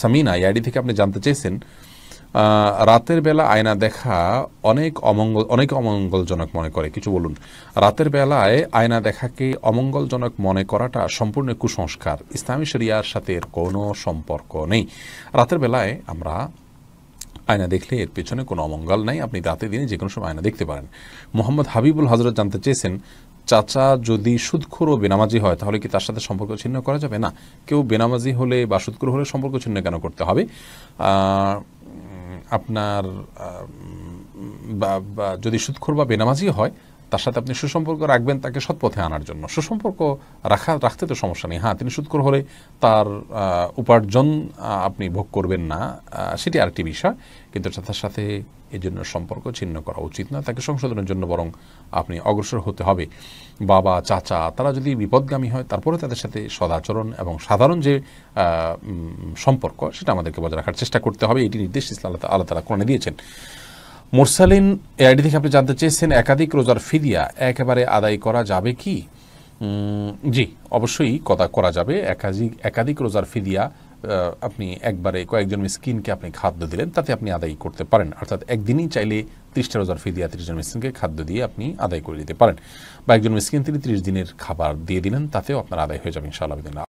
সামিনা এই আইডি থেকে আপনি জানতে চেয়েছেন রাতের বেলা আয়না দেখা অনেক অমঙ্গল অনেক অমঙ্গলজনক মনে করে কিছু বলুন রাতের বেলায় আয়না দেখাকে অমঙ্গলজনক মনে করাটা সম্পূর্ণ কুসংস্কার ইসলামী শরিয়ার সাথে এর কোনো সম্পর্ক নেই রাতের বেলায় আমরা আয়না দেখলে এর পেছনে কোনো অমঙ্গল নাই আপনি রাতে দিনে যে কোনো সময় আয়না দেখতে পারেন মোহাম্মদ হাবিবুল হজরত জানতে চেয়েছেন চাচা যদি সুদখোর ও বেনামাজি হয় তাহলে কি তার সাথে সম্পর্ক ছিন্ন করা যাবে না কেউ বেনামাজি হলে বা সুদখোর হলে সম্পর্ক ছিন্ন কেন করতে হবে আপনার বা যদি সুদখোর বা বেনামাজি হয় তার সাথে আপনি সুসম্পর্ক রাখবেন তাকে সৎ পথে আনার জন্য সুসম্পর্ক রাখা রাখতে তো সমস্যা নেই হ্যাঁ তিনি সুৎকর হলে তার উপার্জন আপনি ভোগ করবেন না সেটি আরেকটি বিষয় কিন্তু তার সাথে এজন্য সম্পর্ক ছিন্ন করা উচিত না তাকে সংশোধনের জন্য বরং আপনি অগ্রসর হতে হবে বাবা চাচা তারা যদি বিপদগামী হয় তারপরে তাদের সাথে সদাচরণ এবং সাধারণ যে সম্পর্ক সেটা আমাদেরকে বজায় রাখার চেষ্টা করতে হবে এটি নির্দেশ ইসলাম আল্লাহ তালা কোরআনে দিয়েছেন মোরসালিন এআইডি থেকে আপনি জানতে চেয়েছেন একাধিক রোজার ফিদিয়া একেবারে আদায় করা যাবে কি জি অবশ্যই কথা করা যাবে একাধিক একাধিক রোজার ফিদিয়া আপনি একবারে কয়েকজন মিসকিনকে আপনি খাদ্য দিলেন তাতে আপনি আদায় করতে পারেন অর্থাৎ একদিনই চাইলে ত্রিশটা রোজার ফিদিয়া ত্রিশজন মিসকিনকে খাদ্য দিয়ে আপনি আদায় করে দিতে পারেন বা একজন মিসকিন তিনি ত্রিশ দিনের খাবার দিয়ে দিলেন তাতেও আপনার আদায় হয়ে যাবে ইনশাআল্লাহ